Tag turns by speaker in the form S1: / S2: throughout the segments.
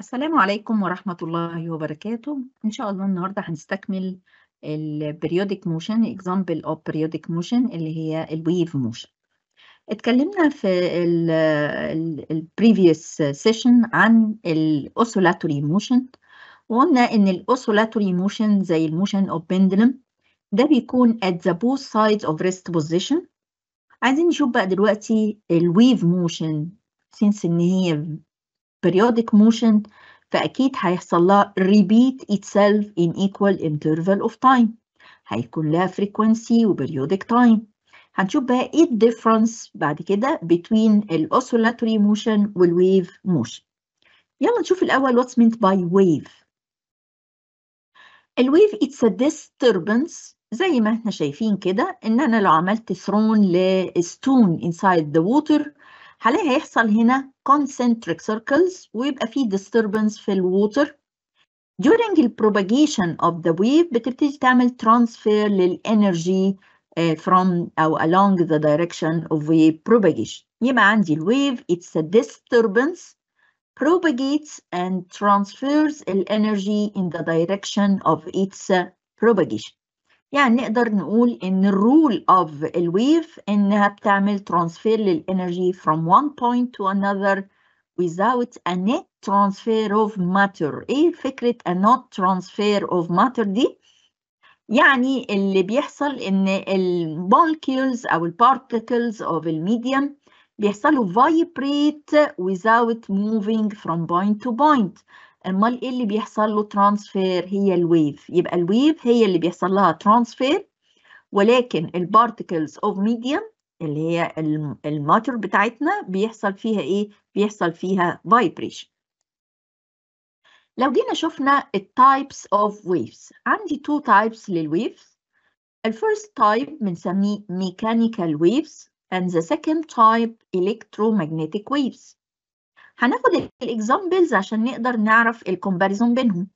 S1: السلام عليكم ورحمة الله وبركاته إن شاء الله النهاردة هنستكمل الـ periodic motion example of periodic motion اللي هي الـ wave motion اتكلمنا في الـ, الـ, previous سيشن عن الـ oscillatory motion وقلنا إن الـ oscillatory motion زي الـ motion of pendulum ده بيكون at the both sides of rest position عايزين نشوف بقى دلوقتي الـ wave motion since إن هي periodic motion فأكيد هيحصل لها repeat itself in equal interval of time هيكون لها frequency و periodic time هنشوف بقى ايه difference بعد كده between motion وال wave motion يلا نشوف الأول what's meant by wave ال wave it's a disturbance زي ما احنا شايفين كده ان انا لو عملت thrown لستون inside the water حاليا هيحصل هنا concentric circles ويبقى في disturbance في الووتر during the propagation of the wave بتبتدي تعمل transfer للانرجي uh, from أو along the direction of wave propagation يبقى عندي الويف it's a disturbance propagates and transfers energy in the direction of its propagation يعني نقدر نقول ان الرول اوف الويف انها بتعمل ترانسفير للانرجي from one point to another without a net transfer of matter ايه فكرة a not transfer of matter دي يعني اللي بيحصل ان البولكيولز او البارتكلز of الميديم بيحصلوا vibrate without moving from point to point امال ايه اللي بيحصل له ترانسفير هي الويف يبقى الويف هي اللي بيحصل لها ترانسفير ولكن البارتكلز اوف ميديم اللي هي الماتر بتاعتنا بيحصل فيها ايه بيحصل فيها فايبريشن لو جينا شفنا التايبس اوف ويفز عندي تو تايبس للويفز الفيرست تايب بنسميه ميكانيكال ويفز and the second type electromagnetic waves هناخد الاكزامبلز عشان نقدر نعرف الكومباريزون بينهم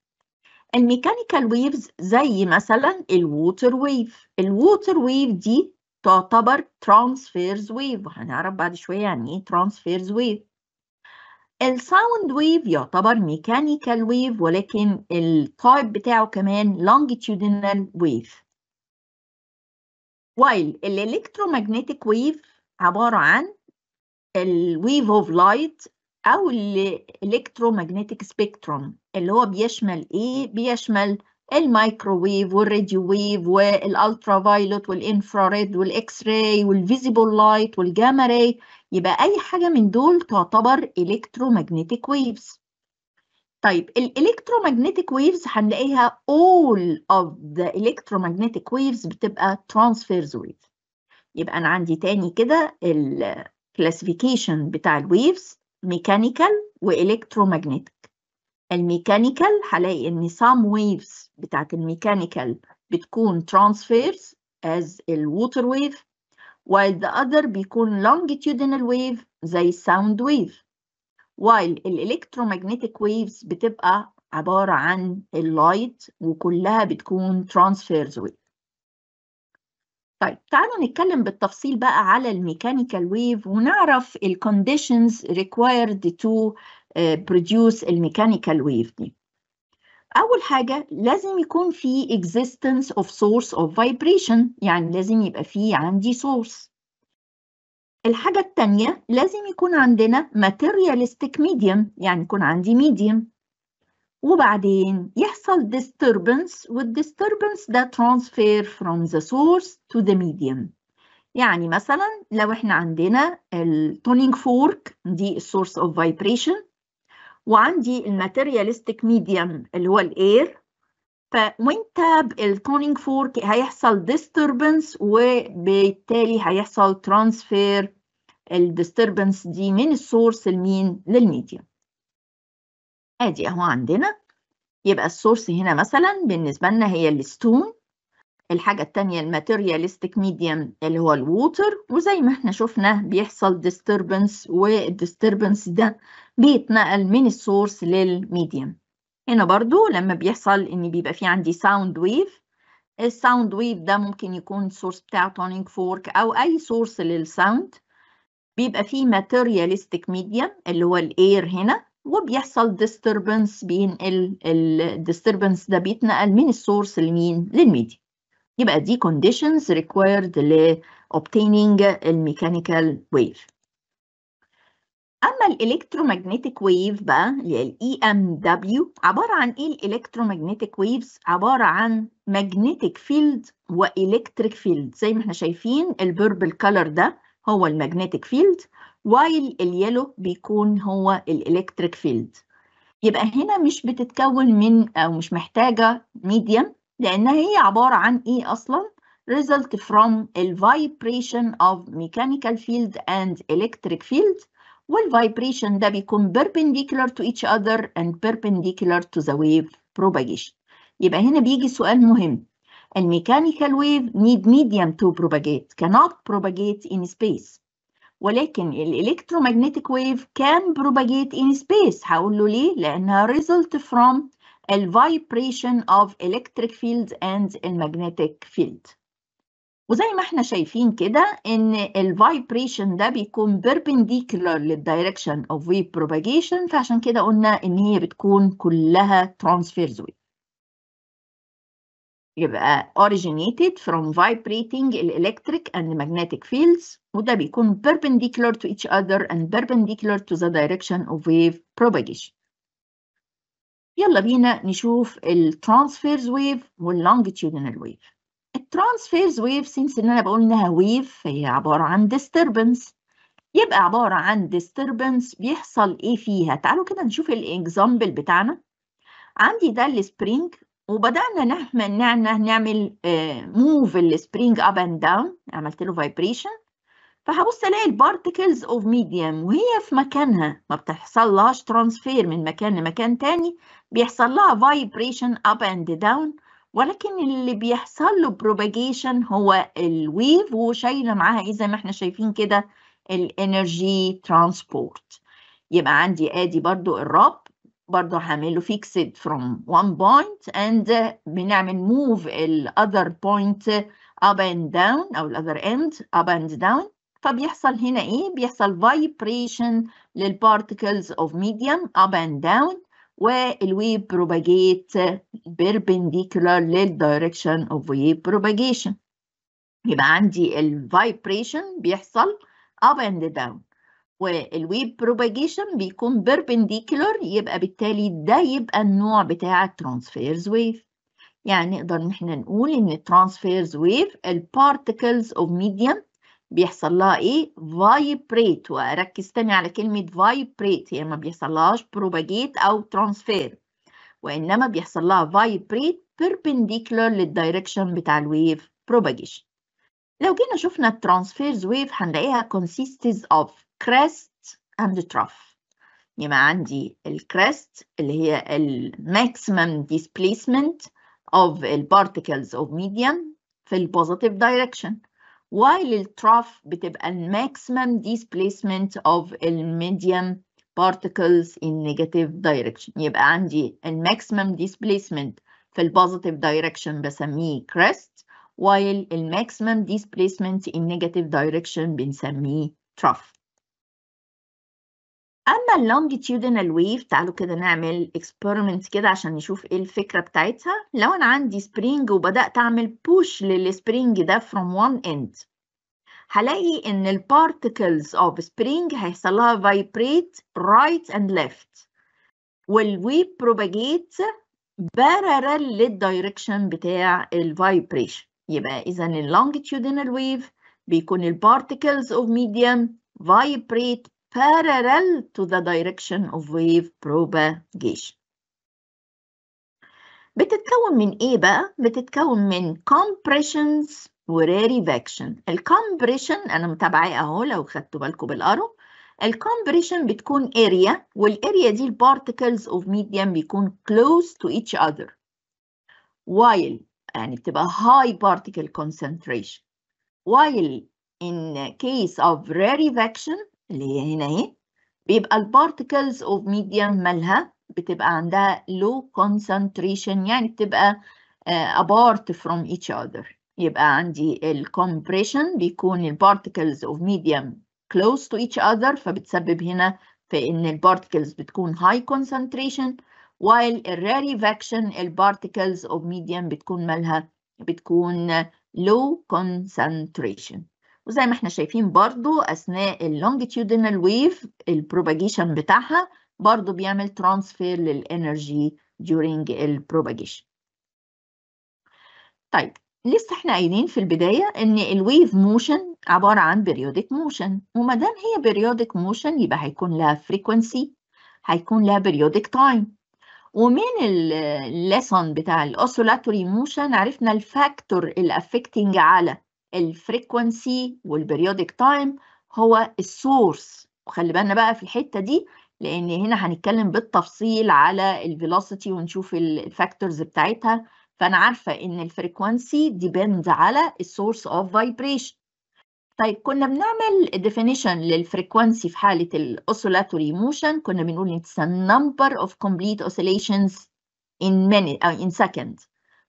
S1: الميكانيكال ويفز زي مثلا الووتر ويف الووتر ويف دي تعتبر ترانسفيرز ويف وهنعرف بعد شويه يعني ايه ترانسفيرز ويف الساوند ويف يعتبر ميكانيكال ويف ولكن التايب بتاعه كمان لونجيتيودينال ويف وايل الالكترومagnetic ويف عباره عن الويف اوف لايت أو الإلكترومagnetic سبيكتروم اللي هو بيشمل إيه؟ بيشمل الميكروويف والراديو ويف والالترا فايلوت والانفراريد والاكس راي والفيزيبل لايت والجاما راي يبقى اي حاجه من دول تعتبر الكترومagnetic ويفز طيب الالكترومagnetic ويفز هنلاقيها all of the electromagnetic waves بتبقى transfers ويف. يبقى انا عندي تاني كده الكلاسيفيكيشن بتاع الويفز ميكانيكال وإلكترومagnetic الميكانيكال هلاقي إن some waves بتاعت الميكانيكال بتكون transfers as الووتر wave while the other بيكون longitudinal wave زي sound wave while الإلكترومagnetic waves بتبقى عبارة عن اللايت وكلها بتكون transfers wave طيب تعالوا نتكلم بالتفصيل بقى على الميكانيكال ويف ونعرف الكونديشنز required to آه، produce الميكانيكال ويف دي أول حاجة لازم يكون في existence of source of vibration يعني لازم يبقى في عندي source الحاجة التانية لازم يكون عندنا materialistic medium يعني يكون عندي medium وبعدين يحصل disturbance والdisturbance ده transfer from the source to the medium يعني مثلا لو احنا عندنا التونينج فورك دي السورس اوف فايبريشن وعندي الماتيريالستيك ميديم اللي هو الاير فوين تاب التونينج فورك هيحصل disturbance وبالتالي هيحصل transfer الديستربنس دي من السورس لمين للميديم ادي اهو عندنا يبقى السورس هنا مثلا بالنسبة لنا هي الستون الحاجة التانية الماتيريالستيك ميديم اللي هو الووتر وزي ما احنا شفنا بيحصل disturbance والديستربنس ده بيتنقل من السورس للميديم هنا برضو لما بيحصل ان بيبقى في عندي ساوند ويف الساوند ويف ده ممكن يكون السورس بتاع تونينج فورك او اي سورس للساوند بيبقى فيه ماتيريالستيك ميديم اللي هو الاير هنا وبيحصل disturbance بينقل الديستربنس ده بيتنقل من السورس لمين للميديا يبقى دي conditions required ل obtaining الميكانيكال wave اما electromagnetic ويف بقى اللي هي الـ EMW عباره عن ايه electromagnetic ويفز عباره عن magnetic field والكتريك فيلد زي ما احنا شايفين البيربل كلر ده هو magnetic field while اليلو بيكون هو الالكتريك فيلد يبقى هنا مش بتتكون من او مش محتاجه ميديم لانها هي عباره عن ايه اصلا result from the vibration of mechanical field and electric field والvibration ده بيكون perpendicular to each other and perpendicular to the wave propagation يبقى هنا بيجي سؤال مهم الميكانيكال wave need medium to propagate cannot propagate in space ولكن الالكترومagnetic ويف كان propagate in space هقول له ليه لانها result from ال vibration of electric fields and المagnetic field وزي ما احنا شايفين كده ان الفايبريشن ده بيكون perpendicular للدايركشن of wave propagation فعشان كده قلنا ان هي بتكون كلها transverse wave يبقى originated from vibrating electric and magnetic fields وده بيكون perpendicular to each other and perpendicular to the direction of wave propagation. يلا بينا نشوف الترانسفيرز ويف wave. ويف. الترانسفيرز ويف سينس ان انا بقول انها ويف فهي عباره عن disturbance يبقى عباره عن disturbance بيحصل ايه فيها؟ تعالوا كده نشوف الاكزامبل بتاعنا. عندي ده السبرينج وبدأنا نعمل نعمل, موف السبرينج اب اند داون عملت له فايبريشن فهبص الاقي البارتكلز اوف ميديم وهي في مكانها ما بتحصلهاش ترانسفير من مكان لمكان تاني بيحصل لها فايبريشن اب اند داون ولكن اللي بيحصل له بروباجيشن هو الويف وشايله معاها ايه زي ما احنا شايفين كده الانرجي ترانسبورت يبقى عندي ادي برضو الرابط برضو هعمله fixed from one point and بنعمل move ال other point up and down أو ال other end up and down فبيحصل هنا إيه؟ بيحصل vibration لل particles of medium up and down wave propagate perpendicular لل direction of wave propagation يبقى عندي ال vibration بيحصل up and down والويب بروباجيشن بيكون بيربنديكولار يبقى بالتالي ده يبقى النوع بتاع الترانسفيرز ويف يعني نقدر ان احنا نقول ان الترانسفيرز ويف البارتكلز اوف ميديم بيحصل لها ايه فايبريت واركز تاني على كلمه فايبريت هي يعني ما بيحصلهاش بروباجيت او ترانسفير وانما بيحصل لها فايبريت بيربنديكولار للدايركشن بتاع الويف بروباجيشن لو جينا شفنا الترانسفيرز ويف هنلاقيها consists of crest and the trough يبقى عندي الكريست اللي هي ال maximum displacement of el particles of medium في ال positive direction while trough بتبقى el maximum displacement of el medium particles in negative direction يبقى عندي ال maximum displacement في ال positive direction بسميه crest while el maximum displacement in negative direction بنسميه trough اما longitudinal ويف تعالوا كده نعمل اكسبيرمنت كده عشان نشوف ايه الفكره بتاعتها لو انا عندي سبرينج وبدات اعمل بوش للسبرينج ده فروم وان اند هلاقي ان البارتكلز اوف سبرينج vibrate right فايبريت رايت اند ليفت والويف بروباجيت بارالل للدايركشن بتاع الفايبريشن يبقى اذا longitudinal ويف بيكون البارتكلز اوف medium vibrate parallel to the direction of wave propagation بتتكون من ايه بقى؟ بتتكون من compressions وريريفاكشن compression انا متابعاه اهو لو خدتوا بالكم بالارو compression بتكون اريا area دي particles of medium بيكون close to each other while يعني بتبقى high particle concentration while in case of rarefaction اللي هي هنا اهي بيبقى البارتكلز اوف ميديم مالها بتبقى عندها low concentration يعني بتبقى آه، apart from each other يبقى عندي الكومبريشن بيكون البارتكلز اوف ميديم close to each other فبتسبب هنا في ان البارتكلز بتكون high concentration while الراريفاكشن البارتكلز اوف ميديم بتكون مالها بتكون low concentration وزي ما احنا شايفين برضو أثناء اللونجيتيودينال ويف البروباجيشن بتاعها برضو بيعمل ترانسفير للإنرجي during البروباجيشن طيب لسه احنا قايلين في البداية ان الويف موشن عبارة عن periodic موشن وما دام هي periodic موشن يبقى هيكون لها frequency هيكون لها periodic time ومن الليسون بتاع الاوسولاتوري موشن عرفنا الفاكتور الافكتنج على الفريكوانسي والبريودك تايم هو السورس وخلي بالنا بقى في الحته دي لان هنا هنتكلم بالتفصيل على الفيلوسيتي ونشوف الفاكتورز بتاعتها فانا عارفه ان الفريكوانسي ديبند على السورس اوف فايبريشن طيب كنا بنعمل ديفينيشن للفريكوانسي في حاله الاوسيلاتوري موشن كنا بنقول اتس نمبر اوف كومبليت اوسيليشنز ان minute او in سكند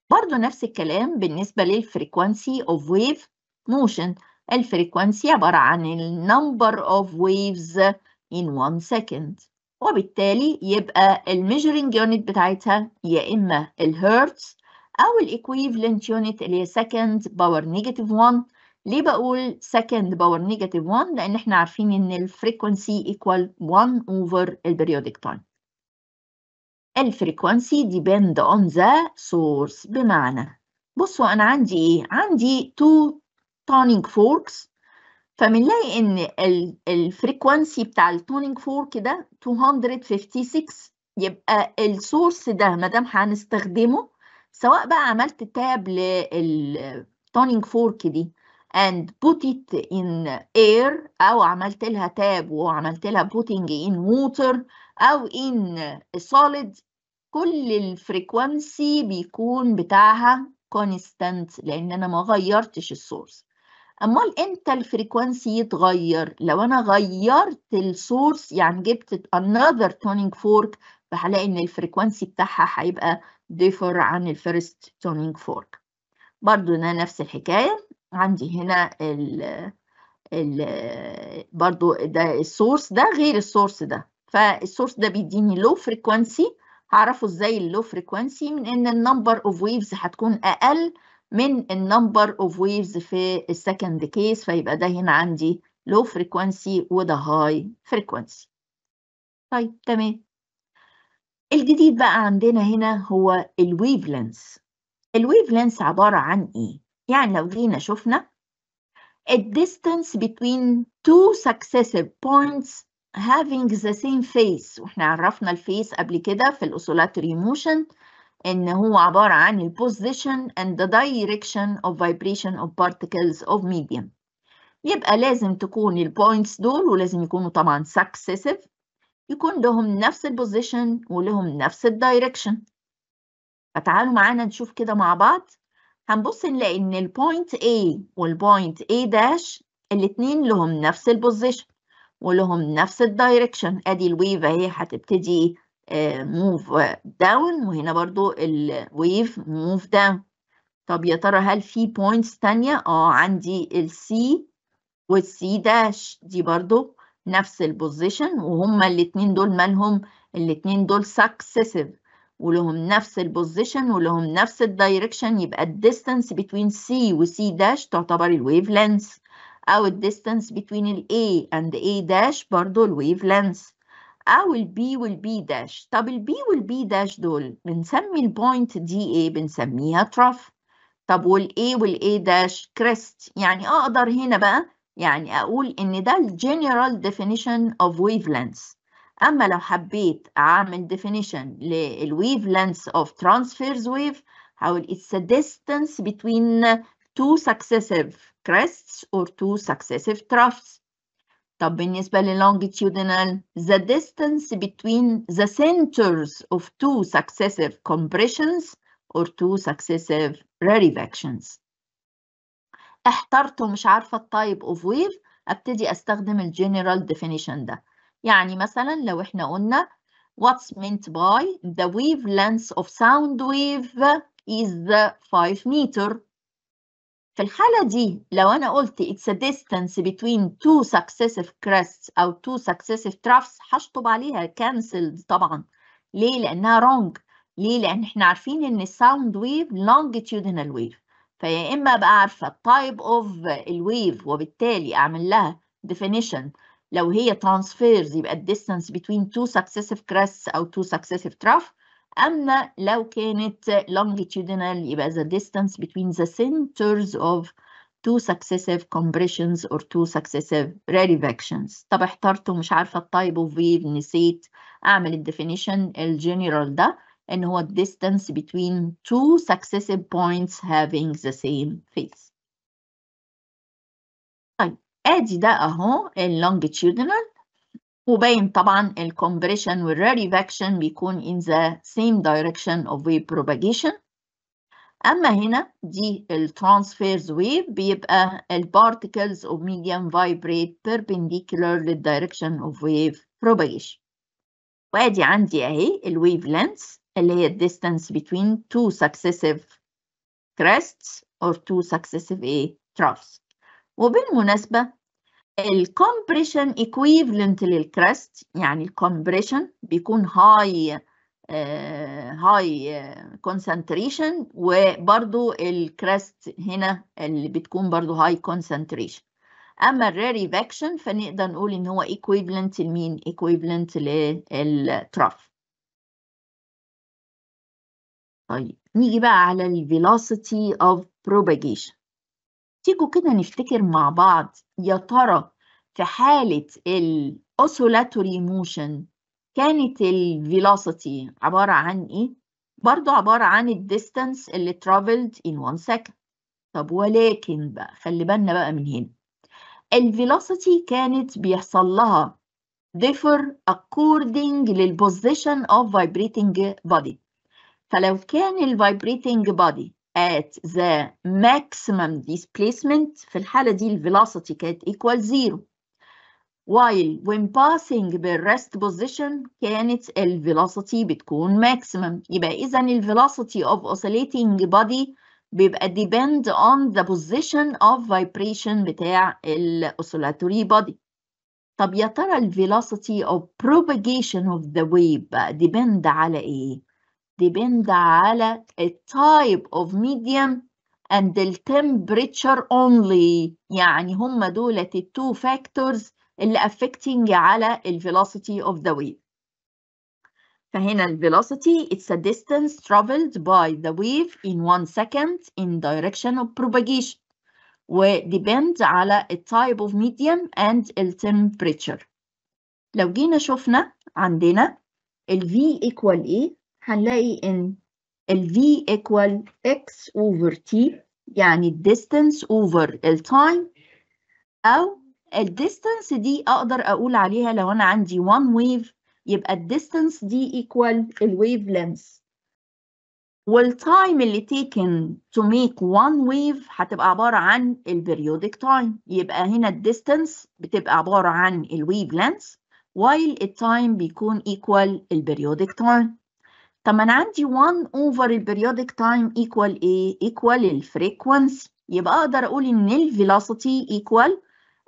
S1: برضه نفس الكلام بالنسبه للفريكوانسي اوف ويف موشن الفريكوانسي عبارة عن number of waves in one second وبالتالي يبقى الميجرينج يونت بتاعتها يا إما الهيرتز أو الإكويفلنت يونت اللي هي second power negative 1 ليه بقول second power negative 1 لأن احنا عارفين إن الفريكوانسي equal 1 over البريودك تايم الفريكوانسي depend on the source بمعنى بصوا أنا عندي إيه؟ عندي two تونينج فوركس فبنلاقي ان الفريكوانسي بتاع التونينج فورك ده 256 يبقى السورس ده ما دام هنستخدمه سواء بقى عملت تاب للتونينج فورك دي and put it in air او عملت لها تاب وعملت لها putting in water او in solid كل الفريكوانسي بيكون بتاعها constant لان انا ما غيرتش السورس امال امتى الفريكوانسي يتغير لو انا غيرت السورس يعني جبت another tuning fork فهلاقي ان الفريكوانسي بتاعها هيبقى differ عن الفيرست tuning fork برضو هنا نفس الحكاية عندي هنا ال ال برضو ده السورس ده غير السورس ده فالسورس ده بيديني لو فريكوانسي هعرفه ازاي اللو فريكوانسي من ان النمبر اوف ويفز هتكون اقل من النمبر اوف ويفز في السكند كيس فيبقى ده هنا عندي لو فريكوانسي وده هاي فريكوانسي طيب تمام الجديد بقى عندنا هنا هو الويف لينس الويف لينس عبارة عن ايه يعني لو جينا شفنا الديستانس between two successive points having the same phase واحنا عرفنا الفيس قبل كده في الاوسولاتوري موشن ان هو عبارة عن ال position and the direction of vibration of particles of medium يبقى لازم تكون البوينتس دول ولازم يكونوا طبعا successive يكون لهم نفس البوزيشن ولهم نفس الدايركشن فتعالوا معانا نشوف كده مع بعض هنبص نلاقي ان البوينت A والبوينت A داش الاتنين لهم نفس البوزيشن ولهم نفس الدايركشن ادي الويف اهي هتبتدي موف آه، داون وهنا برضو الويف موف داون طب يا ترى هل في بوينتس تانية؟ اه عندي السي والسي داش دي برضو نفس البوزيشن وهما الاتنين دول مالهم الاتنين دول سكسسيف ولهم نفس البوزيشن ولهم نفس الدايركشن يبقى الديستانس بتوين سي وسي داش تعتبر الويف لينث او الديستانس بتوين الاي اند اي داش برضو الويف لينث أو البي والبي داش طب البي والبي داش دول بنسمي البوينت دي ايه بنسميها ترف طب والاي والاي داش كريست يعني أقدر هنا بقى يعني أقول إن ده الجنرال definition of wavelengths أما لو حبيت أعمل definition للwavelengths of ترانسفيرز wave هقول it's a distance between two successive crests or two successive troughs طب بالنسبة للongitudinal the distance between the centers of two successive compressions or two successive rarefactions احترت ومش عارفة الطيب of wave ابتدي استخدم الجنرال definition ده يعني مثلا لو احنا قلنا what's meant by the wavelength of sound wave is the 5 meter في الحالة دي لو أنا قلت it's a distance between two successive crests أو two successive troughs هشطب عليها cancelled طبعا ليه؟ لأنها wrong ليه؟ لأن احنا عارفين إن sound wave longitudinal wave فيا إما أبقى عارفة type of الويف وبالتالي أعمل لها definition لو هي transfers يبقى distance between two successive crests أو two successive troughs أما لو كانت longitudinal يبقى the distance between the centers of two successive compressions or two successive rarefactions طب احترت ومش عارفة type of wave نسيت أعمل الـ general ده إن هو distance between two successive points having the same face. طيب ادي ده اهو longitudinal وباين طبعا الcompression والrarefaction بيكون in the same direction of wave propagation أما هنا دي الترانسفيرز ويف بيبقى البارتكلز of medium vibrate perpendicular للdirection of wave propagation وادي عندي اهي الـ wavelengths اللي هي distance between two successive crests or two successive A troughs وبالمناسبة الكومبريشن ايكويفلنت للكريست يعني compression بيكون هاي هاي كونسنتريشن وبرضو crest هنا اللي بتكون برضو هاي كونسنتريشن اما الريريفاكشن فنقدر نقول ان هو ايكويفلنت لمين ايكويفلنت للتراف طيب نيجي بقى على الفيلوسيتي اوف propagation تيجوا كده نفتكر مع بعض يا ترى في حالة oscillatory motion كانت velocity عبارة عن إيه؟ برضو عبارة عن distance اللي traveled in one second طب ولكن بقى خلي بالنا بقى من هنا velocity كانت بيحصل لها differ according position of vibrating body فلو كان ال vibrating body at the maximum displacement في الحالة دي ال velocity كانت equal zero while when passing بالrest position كانت ال velocity بتكون maximum يبقى إذا ال velocity of oscillating body بيبقى depend on the position of vibration بتاع ال oscillatory body طب يا ترى ال velocity of propagation of the wave بقى depend على إيه؟ depend على type of medium and temperature only يعني هم دولت two factors اللي affecting على ال velocity of the wave فهنا ال velocity it's a distance traveled by the wave in one second in direction of propagation و depend على ال type of medium and ال temperature لو جينا شفنا عندنا ال V equal A هنلاقي ان ال V equal X over T يعني ال distance over ال time أو ال distance دي أقدر أقول عليها لو أنا عندي one wave يبقى ال distance دي equal ال wave length time اللي taken to make one wave هتبقى عبارة عن periodic time يبقى هنا distance بتبقى عبارة عن الويف wavelength while time بيكون equal periodic time طب انا عندي 1 اوفر البريودك تايم ايكوال ايه؟ ايكوال الفريكونسي يبقى اقدر اقول ان الفيلوسيتي ايكوال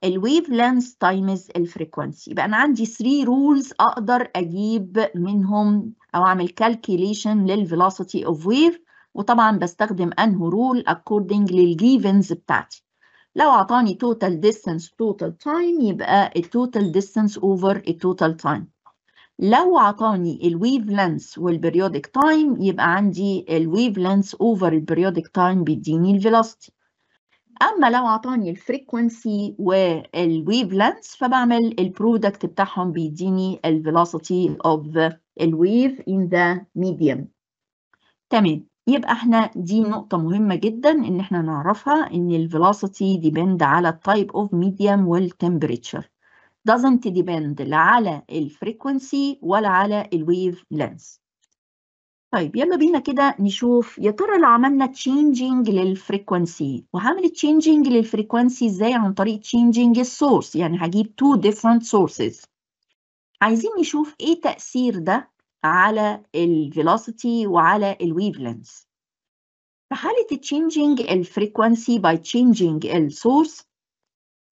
S1: الويف لانس تايمز الفريكونسي يبقى انا عندي 3 رولز اقدر اجيب منهم او اعمل كالكوليشن للفيلوسيتي اوف ويف وطبعا بستخدم انه رول اكوردنج للجيفنز بتاعتي لو اعطاني total distance total time يبقى التوتال distance over التوتال time لو عطاني الويف لينث والبريودك تايم يبقى عندي الويف لينث اوفر البريودك تايم بيديني الفيلوسيتي اما لو عطاني الفريكونسي والويف لينث فبعمل البرودكت بتاعهم بيديني الفيلوسيتي اوف الويف ان ذا ميديم تمام يبقى احنا دي نقطة مهمة جدا ان احنا نعرفها ان الفيلوسيتي ديبند على التايب اوف ميديم والتمبريتشر doesn't depend لا على الفريكونسي ولا على الويف لينث طيب يلا بينا كده نشوف يا ترى لو عملنا لل للفريكونسي وهعمل لل للفريكونسي ازاي عن طريق تشينجينج السورس يعني هجيب two different sources عايزين نشوف ايه تأثير ده على الفيلوسيتي وعلى الويف لينث في حالة تشينجينج الفريكونسي by changing السورس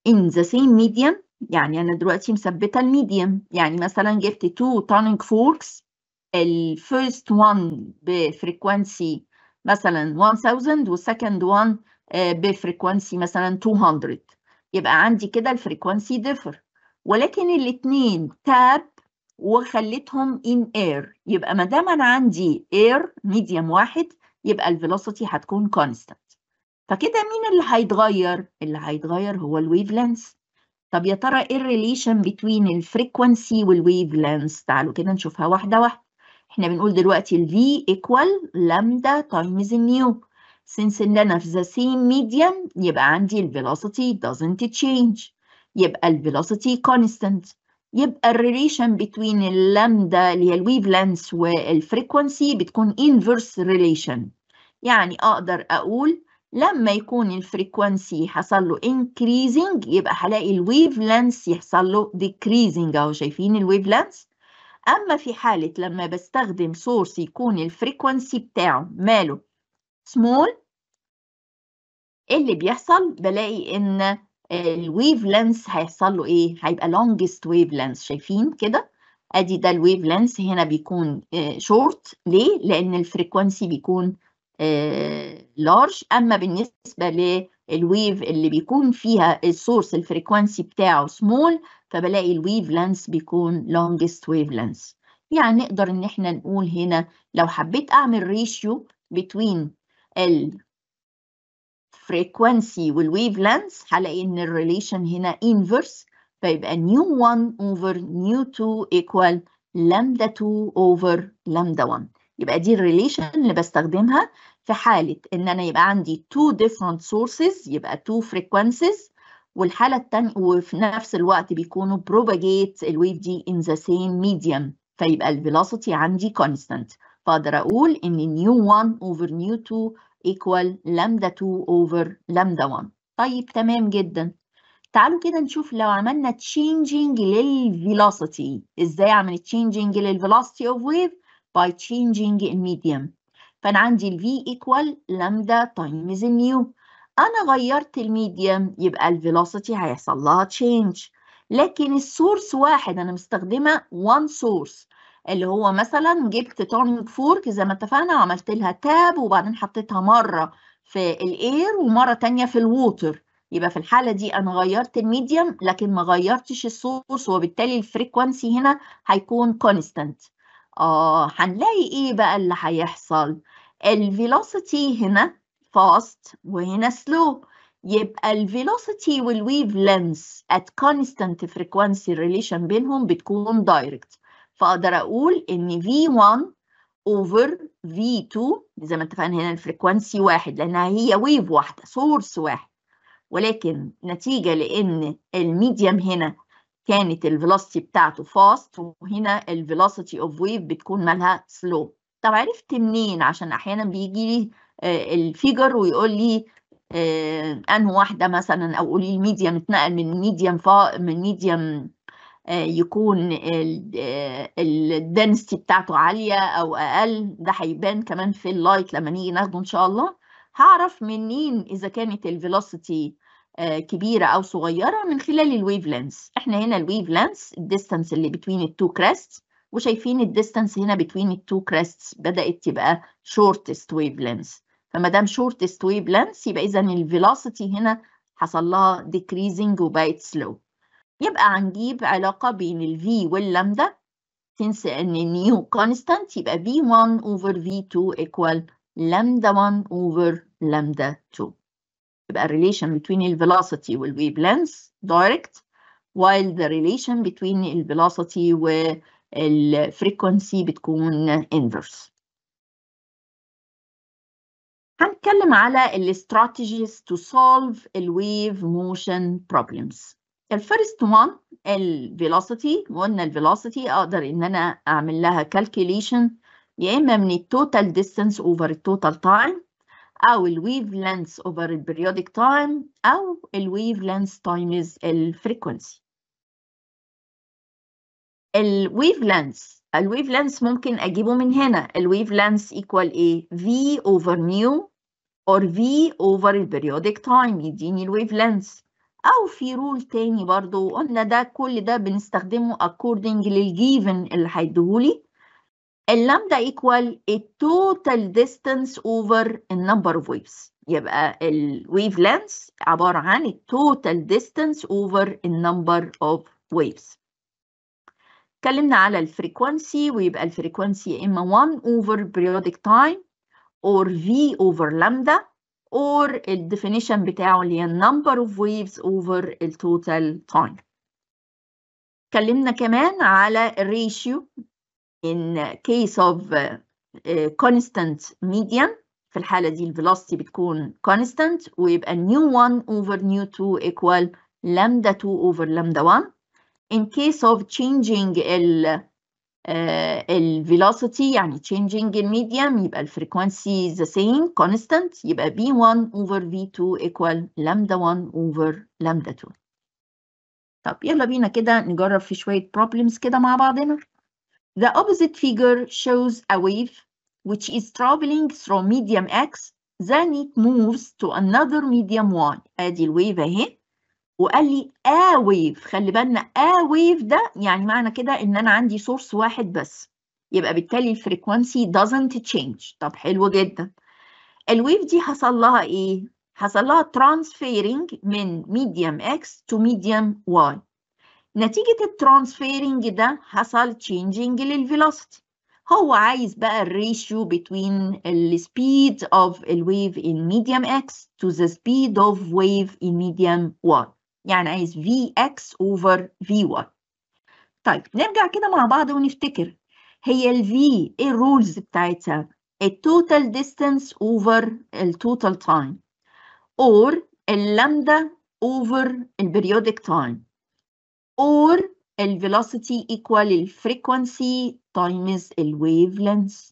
S1: in the same medium يعني أنا دلوقتي مثبتة الميديم يعني مثلا جبت two tonic فوركس الفيرست one بفريكوانسي مثلا 1000 والسكند one آه، بفريكوانسي مثلا 200 يبقى عندي كده الفريكوانسي ديفر ولكن الاتنين تاب وخليتهم in air يبقى ما دام انا عندي air medium واحد يبقى الفيلوسيتي هتكون constant فكده مين اللي هيتغير؟ اللي هيتغير هو الويف لينث طب يا ترى ايه الريليشن بتوين الفريكوانسي والويف لينث تعالوا كده نشوفها واحده واحده احنا بنقول دلوقتي ال V equal lambda times nu since ان انا في the same medium يبقى عندي ال velocity doesn't change يبقى ال velocity constant يبقى الريليشن بين اللامدا اللي هي الويف لينث والفريكوانسي بتكون inverse relation يعني اقدر اقول لما يكون الفريكوانسي حصل له increasing يبقى هلاقي الويف لانس يحصل له decreasing اهو شايفين الويف لانس اما في حاله لما بستخدم سورس يكون الفريكوانسي بتاعه ماله سمول اللي بيحصل بلاقي ان الويف لانس هيحصل له ايه هيبقى longest ويف لانس شايفين كده ادي ده الويف لانس هنا بيكون شورت آه، ليه لان الفريكوانسي بيكون لارج آه، اما بالنسبه للويف اللي بيكون فيها السورس الفريكوانسي بتاعه سمول فبلاقي الويف لانس بيكون لونجست ويف لانس يعني نقدر ان احنا نقول هنا لو حبيت اعمل ريشيو بين الفريكوانسي والويف لانس هلاقي ان الريليشن هنا انفرس فيبقى نيو 1 اوفر نيو 2 ايكوال لامدا 2 اوفر لامدا 1 يبقى دي الريليشن اللي بستخدمها في حالة إن أنا يبقى عندي تو ديفرنت سورسز يبقى تو فريكونسز والحالة التانية وفي نفس الوقت بيكونوا propagate الويف دي in the same medium فيبقى الفيلوسيتي عندي constant فأقدر أقول إن نيو 1 over نيو 2 equal lambda 2 over lambda 1 طيب تمام جدا تعالوا كده نشوف لو عملنا changing للفيلوسيتي ازاي اعمل changing للفيلوسيتي اوف ويف by changing in medium فأنا عندي ال V equal lambda times nu أنا غيرت الميديم يبقى velocity هيحصل لها change لكن السورس واحد أنا مستخدمة one source اللي هو مثلا جبت تورنج فورك زي ما اتفقنا عملت لها تاب وبعدين حطيتها مرة في الاير ومرة تانية في الووتر يبقى في الحالة دي أنا غيرت الميديم لكن ما غيرتش السورس وبالتالي الفريكوانسي هنا هيكون كونستانت آه هنلاقي إيه بقى اللي هيحصل؟ الفيلوسيتي هنا فاست وهنا سلو يبقى الفيلوسيتي والويف لينس at constant frequency relation بينهم بتكون دايركت فأقدر أقول إن V1 over V2 زي ما اتفقنا هنا الفريكوانسي واحد لأنها هي ويف واحدة سورس واحد ولكن نتيجة لأن الميديم هنا كانت الفيلوسيتي بتاعته فاست وهنا الفيلوسيتي اوف ويف بتكون مالها سلو طب عرفت منين عشان احيانا بيجي لي آه، الفيجر ويقول لي آه، انه واحده مثلا او قولي الميديم اتنقل من ميديم فا من ميديم آه، يكون الدنسيتي بتاعته عاليه او اقل ده هيبان كمان في اللايت لما نيجي ناخده ان شاء الله هعرف منين اذا كانت الفيلوسيتي آه، كبيرة أو صغيرة من خلال الويف لينس احنا هنا الويف لينس الديستانس اللي بتوين التو كريستس وشايفين الديستانس هنا بتوين التو كريستس بدأت تبقى شورتست ويف لينس فما دام شورتست ويف لينس يبقى إذا الفيلوسيتي هنا حصل لها ديكريزنج وبقت سلو يبقى هنجيب علاقة بين الـ والـ واللامدا تنسى ان نيو كونستانت يبقى v1 over v2 equal لامدا 1 over لامدا 2 تبقى relation between the velocity وال wavelength direct while the relation between the velocity وال frequency بتكون inverse. هنتكلم على ال strategies to solve the wave motion problems. first الفيرست velocity قلنا وقلنا velocity اقدر ان انا اعمل لها calculation يا اما من distance over اوفر total time أو الويف لينث over البريودك تايم أو الويف لينث تايمز الفريكونسي الويف لينث الويف لينث ممكن أجيبه من هنا الويف لينث equal إيه V over نيو or V over البريودك تايم يديني الويف لينث أو في رول تاني برضو قلنا ده كل ده بنستخدمه according للجيفن اللي هيديهولي اللامدا ايكوال التوتال ديستانس اوفر النمبر اوف ويفز يبقى الويف لينث عباره عن التوتال ديستانس اوفر النمبر اوف ويفز اتكلمنا على الفريكوانسي ويبقى الفريكوانسي اما 1 اوفر بريودك تايم اور في اوفر لامدا اور الديفينيشن بتاعه اللي هي النمبر اوف ويفز اوفر التوتال تايم اتكلمنا كمان على الريشيو in case of constant median في الحالة دي الفيلوسيتي بتكون constant ويبقى نيو 1 over نيو 2 equal lambda 2 over lambda 1 in case of changing ال ال velocity يعني changing الميديم يبقى ال frequency the same constant يبقى V1 over V2 equal lambda 1 over lambda 2 طب يلا بينا كده نجرب في شوية problems كده مع بعضنا The opposite figure shows a wave which is traveling through medium X then it moves to another medium Y ادي الويف اهي وقال لي a wave خلي بالنا a wave ده يعني معنى كده ان انا عندي سورس واحد بس يبقى بالتالي الفريكونسي doesn't change طب حلو جدا الويف دي حصل لها ايه؟ حصل لها transferring من medium X to medium Y نتيجة الترانسفيرنج ده حصل changing للفيلوسيتي هو عايز بقى الريشيو between the speed of a wave in medium x to the speed of wave in medium y يعني عايز Vx over Vy طيب نرجع كده مع بعض ونفتكر هي ال V ايه الرولز بتاعتها التوتال distance over التوتال time or اللامدا over البريودك time or ال velocity equal ال frequency times ال wavelength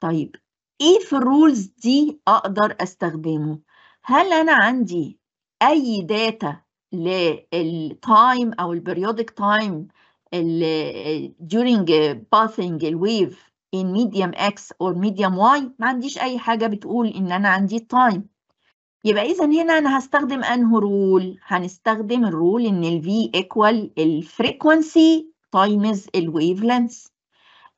S1: طيب ايه في الرولز دي اقدر استخدمه هل انا عندي اي داتا للتايم او البريودك تايم during pathing الويف in medium x or medium y ما عنديش اي حاجه بتقول ان انا عندي time يبقى إذا هنا أنا هستخدم أنه رول هنستخدم الرول إن ال V equal times الـ الويف لينث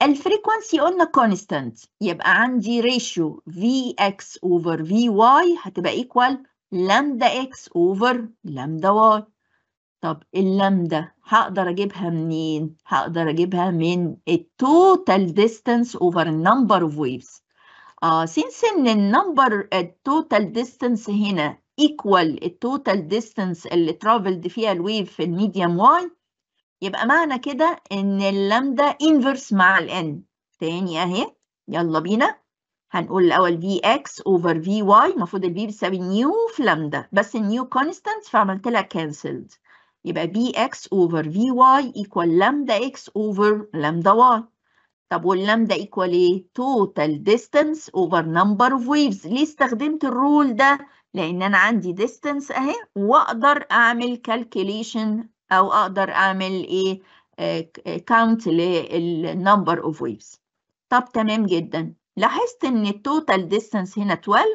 S1: frequency قلنا constant يبقى عندي ratio Vx over Vy هتبقى equal لامدا x over لامدا y طب اللامدا هقدر اجيبها منين؟ هقدر اجيبها من التوتال ديستانس اوفر النمبر اوف ويفز Uh, since ان النمبر التوتال ديستنس هنا equal التوتال ديستنس اللي traveled فيها الويف في الميديم y يبقى معنى كده ان اللامدا انفرس مع الان تاني اهي يلا بينا هنقول الاول في اكس اوفر في واي المفروض الفي بتساوي نيو في لامدا بس النيو كونستانت فعملت لها كانسلد يبقى بي اكس اوفر في واي ايكوال لامدا اكس اوفر لامدا واي طب واللامدا ايكوال ايه؟ توتال ديستانس اوفر نمبر اوف ويفز، ليه استخدمت الرول ده؟ لان انا عندي ديستانس اهي واقدر اعمل كالكوليشن او اقدر اعمل ايه؟ كاونت للنمبر اوف ويفز. طب تمام جدا، لاحظت ان التوتال ديستانس هنا 12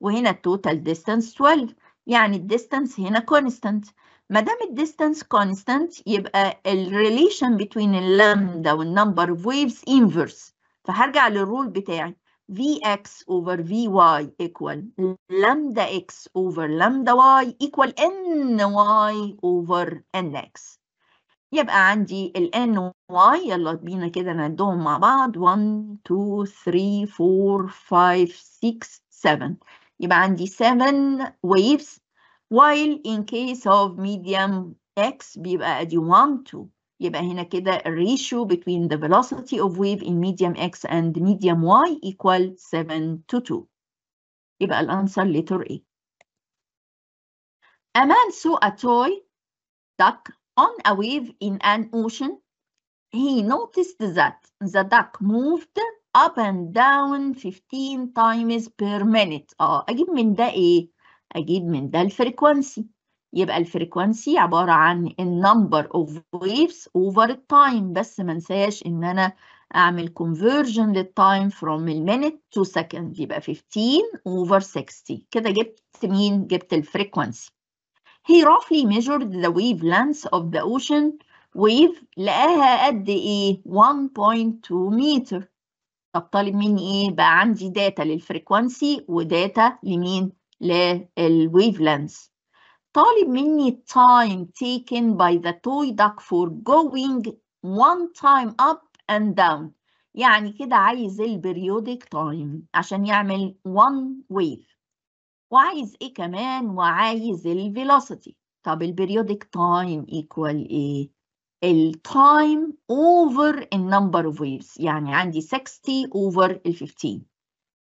S1: وهنا التوتال ديستانس 12 يعني الديستانس هنا كونستانت ما دام الديستانس كونستانت يبقى الريليشن بين اللامدا والنمبر اوف ويفز انفرس فهرجع للرول بتاعي Vx over Vy equal lambda x over lambda y equal ny over nx يبقى عندي ال ny يلا بينا كده نعدهم مع بعض 1 2 3 4 5 6 7 يبقى عندي 7 waves while in case of medium x بيبقى you 1 2 يبقى هنا كده ratio between the velocity of wave in medium x and medium y equal 7 to 2 يبقى الانسر letter A A man saw a toy duck on a wave in an ocean he noticed that the duck moved up and down 15 times per minute اه اجيب من ده ايه أجيب من ده الفريكوانسي يبقى الفريكوانسي عبارة عن النمبر اوف waves اوفر التايم بس ما انساش ان انا اعمل conversion للتايم from minute to second يبقى 15 over 60 كده جبت مين؟ جبت الفريكوانسي He roughly measured the wavelength of the ocean wave لقاها قد ايه؟ 1.2 متر طب طالب مني ايه؟ بقى عندي داتا للفريكوانسي وداتا لمين؟ للويف لينث طالب مني time taken by the toy duck for going one time up and down يعني كده عايز البريودك تايم عشان يعمل one wave وعايز ايه كمان وعايز الفيلوسيتي طب البريودك تايم equal ايه التايم اوفر النمبر اوف waves يعني عندي 60 over ال 15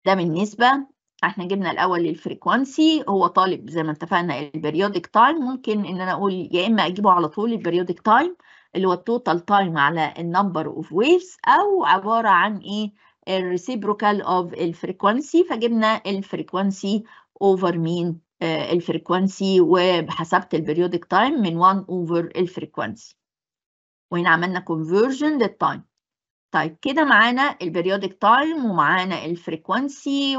S1: ده بالنسبه احنا جبنا الاول الفريكوانسي هو طالب زي ما اتفقنا البريودك تايم ممكن ان انا اقول يا اما اجيبه على طول البريودك تايم اللي هو التوتال تايم على النمبر اوف ويفز او عباره عن ايه الريسيبروكال اوف الفريكوانسي فجبنا الفريكوانسي اوفر مين الفريكوانسي وحسبت البريودك تايم من 1 اوفر الفريكوانسي وهنا عملنا كونفرجن للتايم طيب كده معانا البريودك تايم ومعانا الفريكوانسي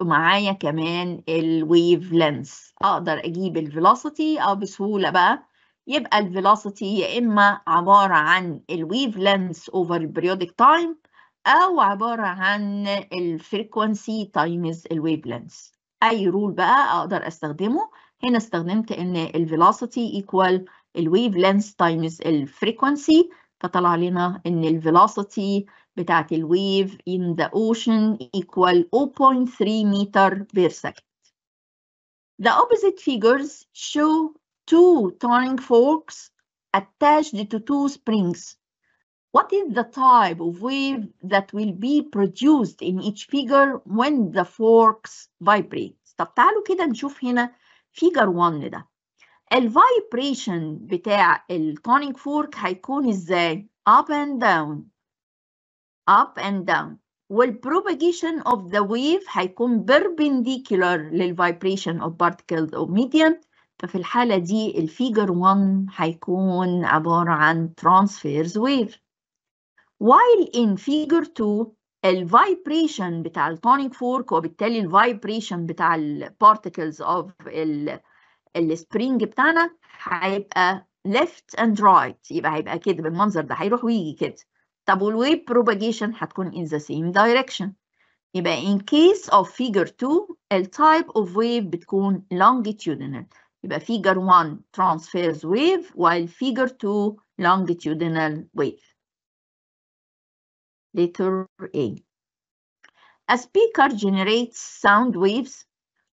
S1: ومعايا كمان الويف لينس اقدر اجيب الفيلوسيتي اه بسهوله بقى يبقى الفيلوسيتي يا اما عباره عن الويف over اوفر البريودك تايم او عباره عن الفريكوانسي تايمز الويف لينس اي رول بقى اقدر استخدمه هنا استخدمت ان الفيلوسيتي ايكوال الويف times تايمز الفريكوانسي فطلع لنا ان الفيلوسيتي بتاعت الويف in the ocean equal 0.3 meter per second. The opposite figures show two towering forks attached to two springs. What is the type of wave that will be produced in each figure when the forks vibrate? طب تعالوا كده نشوف هنا figure 1 ده. الفايبريشن بتاع التونينج فورك هيكون ازاي up and down up and down والبروباجيشن اوف ذا ويف هيكون بيربنديكولار للفايبريشن اوف بارتيكلز او ميديان ففي الحالة دي الفيجر 1 هيكون عبارة عن ترانسفيرز ويف while in figure 2 الفايبريشن بتاع التونيك فورك وبالتالي الفايبريشن بتاع البارتيكلز اوف ال السبرينج بتاعنا هيبقى left and right يبقى هيبقى كده بالمنظر ده هيروح ويجي كده طب والويب propagation هتكون in the same direction يبقى in case of figure 2 التايب type of wave بتكون longitudinal يبقى figure 1 ترانسفيرز wave while figure 2 longitudinal wave letter A A speaker generates sound waves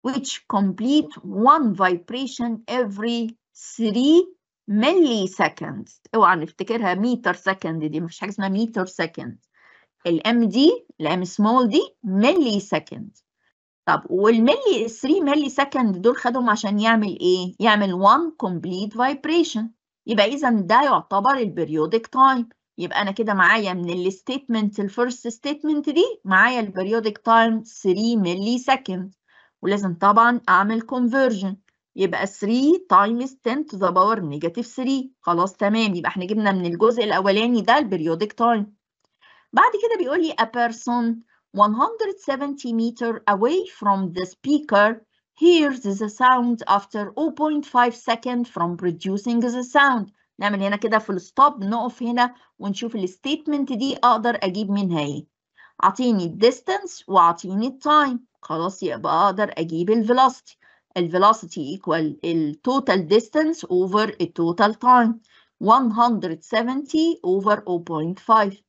S1: which complete one vibration every 3 ملي سكند اوعى نفتكرها متر سكند دي مفيش حاجه اسمها متر سكند الام دي الام سمول دي ملي سكند طب والملي 3 ملي سكند دول خدهم عشان يعمل ايه يعمل 1 complete vibration يبقى اذا ده يعتبر البريودك تايم يبقى انا كده معايا من الستيتمنت الفيرست ستيتمنت دي معايا البريودك تايم 3 ملي سكند ولازم طبعا اعمل conversion يبقى 3 times 10 to the power negative 3 خلاص تمام يبقى احنا جبنا من الجزء الاولاني ده البريودك تايم بعد كده بيقول لي a person 170 meter away from the speaker hears the sound after 0.5 second from producing the sound نعمل هنا كده فول ستوب نقف هنا ونشوف الستيتمنت دي اقدر اجيب منها ايه اعطيني الديستنس واعطيني التايم خلاص يبقى اقدر اجيب velocity الفيلوسيتي velocity equal total distance over اوفر total time 170 over 0.5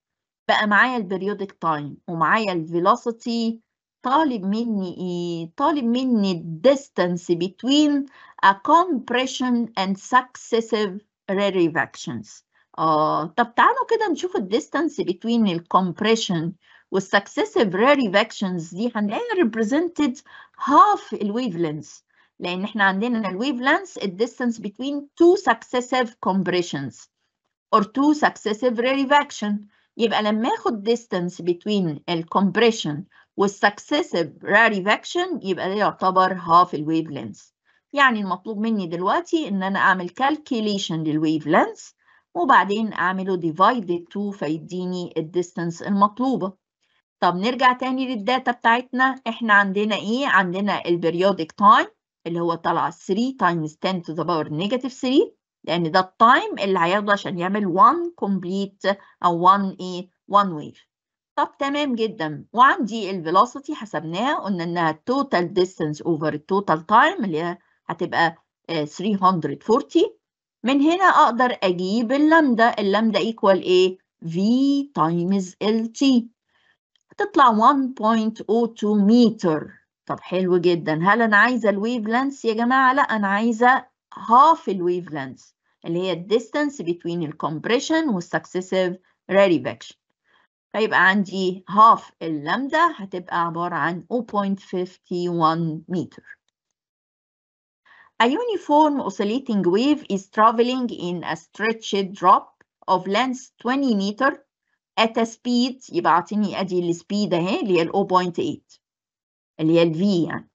S1: بقى معايا periodic time ومعايا velocity طالب مني ايه طالب مني distance between a compression and successive rarefaction اه طب تعالوا كده نشوف distance between الكمبريشن compression successive ريفاكشنز دي هنلاقيها represented half الويف لينث لان احنا عندنا الويف لينث distance between two successive compressions or two successive rarefaction يبقى لما اخد distance between compression الcompression successive rarefaction يبقى ده يعتبر half ال wavelength يعني المطلوب مني دلوقتي ان انا اعمل calculation لل wavelength وبعدين اعمله divided 2 فيديني الديستانس المطلوبه طب نرجع تاني للداتا بتاعتنا احنا عندنا ايه عندنا البريودك تايم اللي هو طالعه 3 تايمز 10 تو ذا باور نيجاتيف 3 لان ده التايم اللي هياخده عشان يعمل 1 كومبليت او 1 ايه 1 ويف طب تمام جدا وعندي الفيلوسيتي حسبناها قلنا انها توتال ديستانس اوفر التوتال تايم اللي هتبقى 340 آه، من هنا اقدر اجيب اللامدا اللامدا ايكوال ايه في تايمز ال تي هتطلع 1.02 متر طب حلو جدا هل انا عايزه الويف لانس يا جماعه لا انا عايزه هاف الويف لانس اللي هي الديستانس بين الكمبريشن والسكسيسيف راريفاكشن فيبقى عندي هاف اللامدا هتبقى عباره عن 0.51 متر A uniform oscillating wave is traveling in a stretched drop of length 20 meter at a speed يبقى اعطيني ادي السبيد اهي اللي هي ال 0.8 اللي هي ال V يعني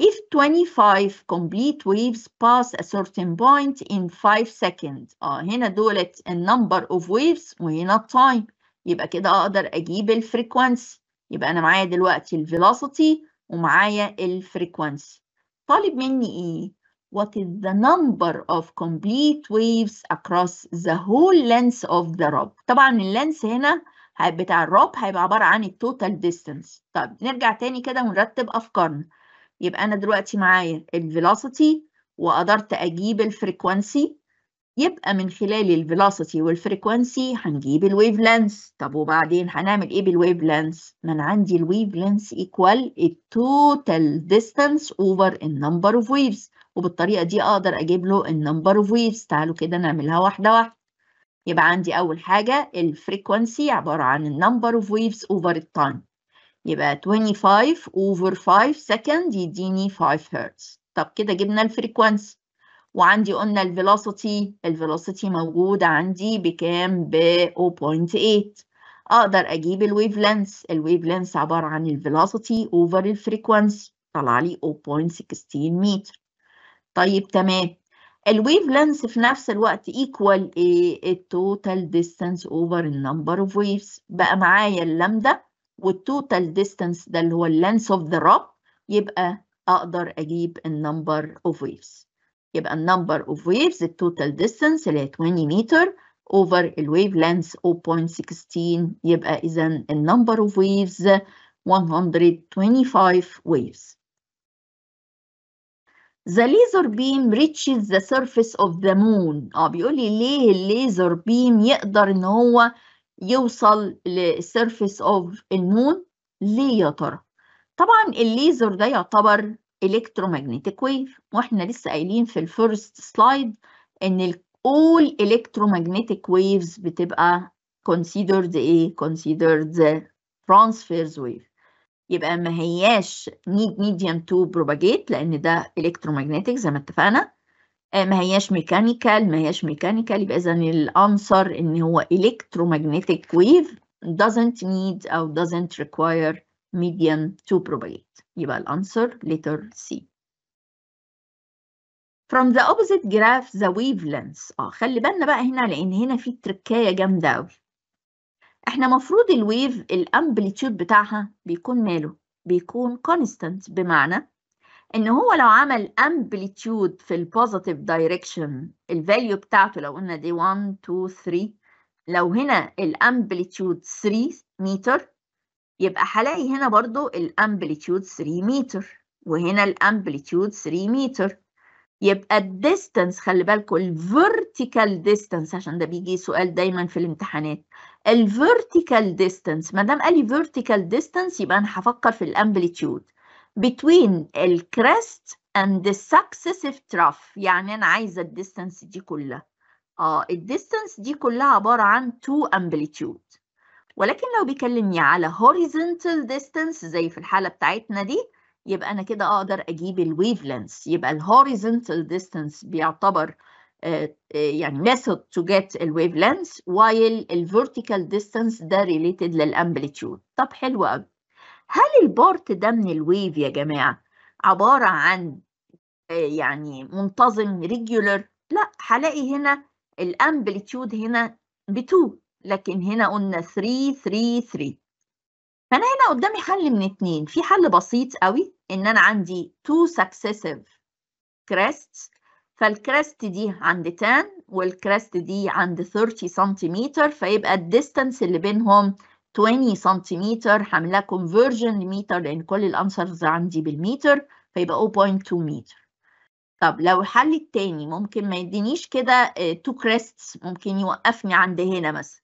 S1: if 25 complete waves pass a certain point in 5 seconds اه هنا دولت number of waves وهنا time يبقى كده اقدر اجيب frequency يبقى انا معايا دلوقتي velocity ومعايا frequency طالب مني ايه what is the number of complete waves across the whole length of the rope طبعا اللينس هنا بتاع الروب هيبقى عبارة عن التوتال ديستنس. طب نرجع تاني كده ونرتب أفكارنا يبقى أنا دلوقتي معايا الفيلوسيتي وقدرت أجيب الفريكوانسي يبقى من خلال الفيلوسيتي والفريكوانسي هنجيب الويف لينس طب وبعدين هنعمل ايه بالويف لينس ما انا عندي الويف لينس ايكوال التوتال ديستنس اوفر النمبر اوف ويفز وبالطريقة دي أقدر أجيب له النمبر أوف ويفز تعالوا كده نعملها واحدة واحدة يبقى عندي أول حاجة الفريكونسي عبارة عن النمبر أوف ويفز أوفر التايم يبقى 25 أوفر 5 سكند يديني 5 هرتز طب كده جبنا الفريكونسي وعندي قلنا الفيلوسيتي الفيلوسيتي موجوده عندي بكام ب 0.8 اقدر اجيب الويف لينس الويف لينس عباره عن الفيلوسيتي اوفر الفريكوانسي طلع لي 0.16 متر طيب تمام الويف لانس في نفس الوقت ايكوال ايه التوتال ديستانس اوفر النمبر اوف ويفز بقى معايا اللامدا والتوتال ديستانس ده اللي هو اللانس اوف ذا راب يبقى اقدر اجيب النمبر اوف ويفز يبقى النمبر اوف ويفز التوتال ديستانس اللي هي 20 متر اوفر الويف لانس 0.16 يبقى اذا النمبر اوف ويفز 125 ويفز The laser beam reaches the surface of the moon. اه بيقول لي ليه الليزر بيم يقدر ان هو يوصل للسيرفيس اوف المون ليه يا ترى؟ طبعا الليزر ده يعتبر الكترومagnetic ويف واحنا لسه قايلين في الفيرست سلايد ان all electromagnetic waves بتبقى considered ايه؟ considered transfers wave. يبقى ما هياش نيد ميديم تو بروباجيت لان ده electromagnetic زي ما اتفقنا آه، ما هياش ميكانيكال ما هياش ميكانيكال يبقى اذا الانسر ان هو electromagnetic wave doesn't need او doesn't require medium to propagate يبقى الانسر letter C from the opposite graph the wavelengths اه خلي بالنا بقى هنا لان هنا في تركايه جامده أوي احنا مفروض الويف الامبليتيود بتاعها بيكون ماله بيكون كونستانت بمعنى ان هو لو عمل امبليتيود في البوزيتيف دايركشن الفاليو بتاعته لو قلنا دي 1 2 3 لو هنا الامبليتيود 3 متر يبقى هلاقي هنا برضو الامبليتيود 3 متر وهنا الامبليتيود 3 متر يبقى الديستنس خلي بالكم الفيرتيكال ديستنس عشان ده بيجي سؤال دايما في الامتحانات الفيرتيكال ديستنس ما دام قال لي فيرتيكال ديستنس يبقى انا هفكر في الامبليتيود between الكريست and the successive trough يعني انا عايزه الديستنس دي كلها اه الديستنس دي كلها عباره عن تو امبليتيود ولكن لو بيكلمني على horizontal distance زي في الحاله بتاعتنا دي يبقى انا كده اقدر اجيب الـ wavelengths يبقى الهوريزونتال ديستانس بيعتبر آه، آه، يعني method to get الويف wavelengths while الفيرتيكال ديستانس ده ريليتد للامبليتيود طب حلو قوي هل البارت ده من الويف يا جماعه عباره عن آه، يعني منتظم regular لا هلاقي هنا الامبليتيود هنا ب 2 لكن هنا قلنا 3 3 3 فانا هنا قدامي حل من اتنين في حل بسيط قوي ان انا عندي two successive crests فالكريست دي عند 10 والكريست دي عند 30 سنتيمتر فيبقى الديستانس اللي بينهم 20 سنتيمتر هعملها كونفرجن لمتر لان كل الانسرز عندي بالمتر فيبقى 0.2 متر طب لو الحل التاني ممكن ما يدينيش كده تو آه، كريستس ممكن يوقفني عند هنا مثلا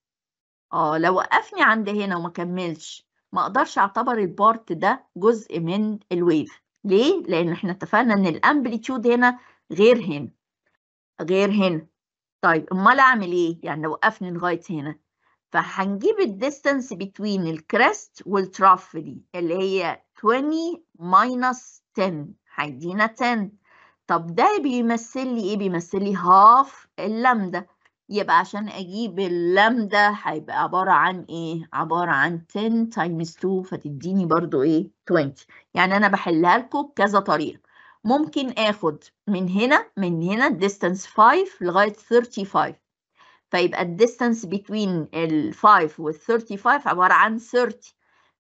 S1: اه لو وقفني عند هنا وما كملش ما اقدرش اعتبر البارت ده جزء من الويف ليه لان احنا اتفقنا ان الامبليتيود هنا غير هنا غير هنا طيب امال اعمل ايه يعني لو وقفنا لغايه هنا فهنجيب الديستانس بتوين الكريست والتراف دي اللي هي 20 ماينس 10 هيدينا 10 طب ده بيمثل لي ايه بيمثل لي هاف اللمده يبقى عشان اجيب اللامدا هيبقى عباره عن ايه عباره عن 10 تايمز 2 فتديني برضو ايه 20 يعني انا بحلها لكم بكذا طريقه ممكن اخد من هنا من هنا الديستانس 5 لغايه 35 فيبقى الديستانس بين ال 5 وال 35 عباره عن 30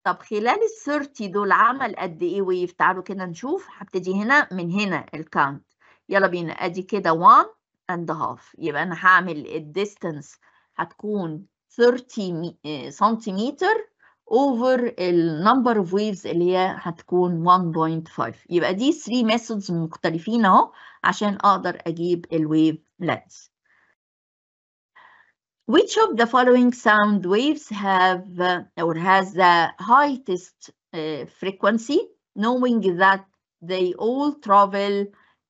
S1: طب خلال ال 30 دول عمل قد ايه ويف تعالوا كده نشوف هبتدي هنا من هنا الكاونت يلا بينا ادي كده 1 and a half يبقى انا هعمل الديستانس هتكون 30 سنتيمتر over ال number of waves اللي هي هتكون 1.5 يبقى دي 3 methods مختلفين اهو عشان اقدر اجيب الويف length. Which of the following sound waves have or has the highest frequency knowing that they all travel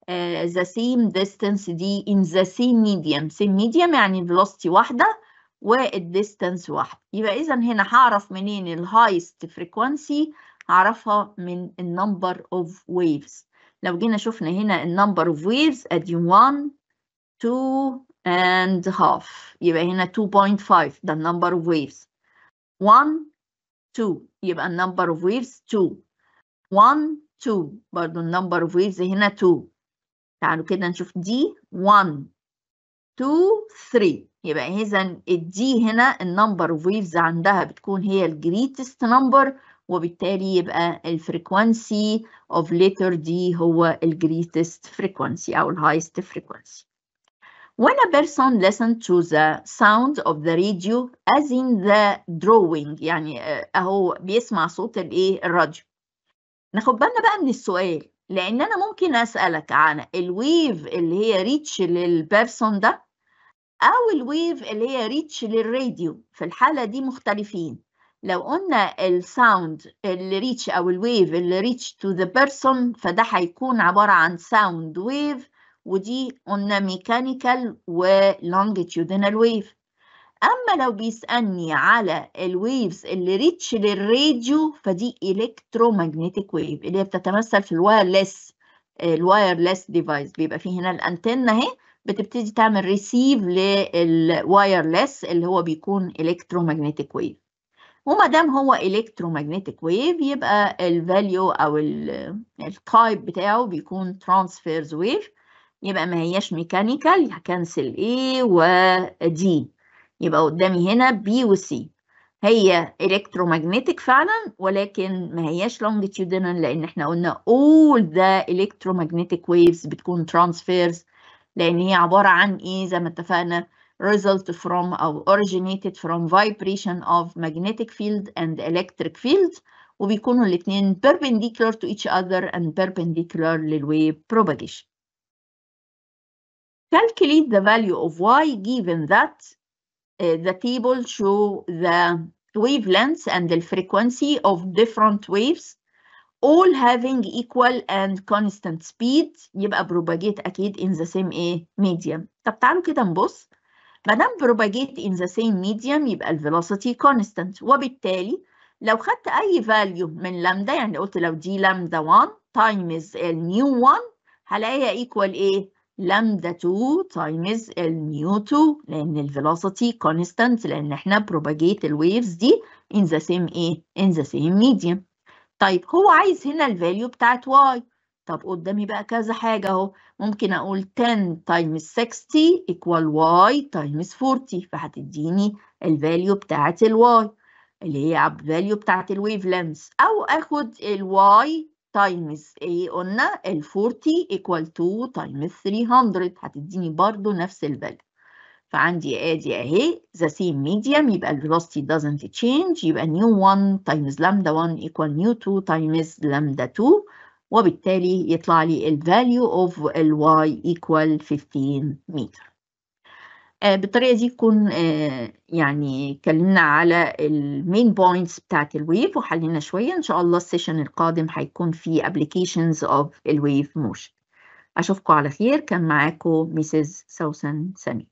S1: uh, the same distance دي in the same medium. Same medium يعني velocity distance واحدة والdistance واحدة. يبقى إذا هنا هعرف منين the highest frequency هعرفها من ال number of waves. لو جينا شفنا هنا ال number of waves أدي 1, 2 and half. يبقى هنا 2.5 the number of waves. 1, 2 يبقى number of waves 2. 1, 2 برضو number of waves هنا 2. تعالوا كده نشوف دي 1 2 3 يبقى اذا الدي هنا النمبر اوف ويفز عندها بتكون هي الجريتست نمبر وبالتالي يبقى الفريكوانسي اوف ليتر دي هو الجريتست فريكوانسي او الهايست فريكوانسي When a person listens to the sound of the radio as in the drawing يعني آه، اهو بيسمع صوت الايه الراديو ناخد بالنا بقى من السؤال لان انا ممكن اسالك عن الويف اللي هي ريتش للبيرسون ده او الويف اللي هي ريتش للراديو في الحاله دي مختلفين لو قلنا الساوند اللي ريتش او الويف اللي ريتش تو ذا بيرسون فده هيكون عباره عن ساوند ويف ودي قلنا ميكانيكال ولونجيتيودينال ويف أما لو بيسألني على الويفز اللي ريتش للراديو فدي إلكترومagnetic ويف اللي هي بتتمثل في الوايرلس الوايرلس ديفايس بيبقى فيه هنا الأنتنة أهي بتبتدي تعمل ريسيف للوايرلس اللي هو بيكون إلكترومagnetic ويف وما دام هو إلكترومagnetic ويف يبقى الفاليو أو التايب بتاعه بيكون ترانسفيرز ويف يبقى ما هياش ميكانيكال هكنسل A و D يبقى قدامي هنا بي وسي هي الكترومagnetic فعلا ولكن ما هياش longitudinal لان احنا قلنا all the electromagnetic waves بتكون transfers لان هي عباره عن ايه زي ما اتفقنا result from او originated from vibration of magnetic field and electric field وبيكونوا الاثنين perpendicular to each other and perpendicular للwave propagation. Calculate the value of y given that the table show the wavelengths and the frequency of different waves all having equal and constant speed يبقى propagate أكيد in the same إيه medium طب تعالوا كده نبص مادام propagate in the same medium يبقى ال velocity constant وبالتالي لو خدت أي value من لامدا يعني قلت لو دي لامدا 1 times ال new 1 هلاقيها equal إيه لامدا 2 تايمز النيو 2 لان الفيلوسيتي كونستانت لان احنا بروباجيت الويفز دي in the same ايه in the same medium طيب هو عايز هنا الفاليو بتاعت y طب قدامي بقى كذا حاجة اهو ممكن اقول 10 تايمز 60 ايكوال y تايمز 40 فهتديني الفاليو بتاعت الواي اللي هي الفاليو بتاعت الويف لينث او اخد الواي تايمز ايه قلنا ال 40 equal to تايمز 300 هتديني برضو نفس الفاليو فعندي ادي اهي ذا سيم ميديم يبقى الفيلوسيتي doesn't change يبقى نيو 1 تايمز لامدا 1 equal نيو 2 تايمز لامدا 2 وبالتالي يطلع لي الفاليو اوف الواي equal 15 متر آه، بالطريقه دي نكون آه، يعني اتكلمنا على المين بوينتس بتاعت الويف وحلينا شويه ان شاء الله السيشن القادم هيكون فيه ابلكيشنز اوف الويف موشن اشوفكم على خير كان معاكم ميسز سوسن سمير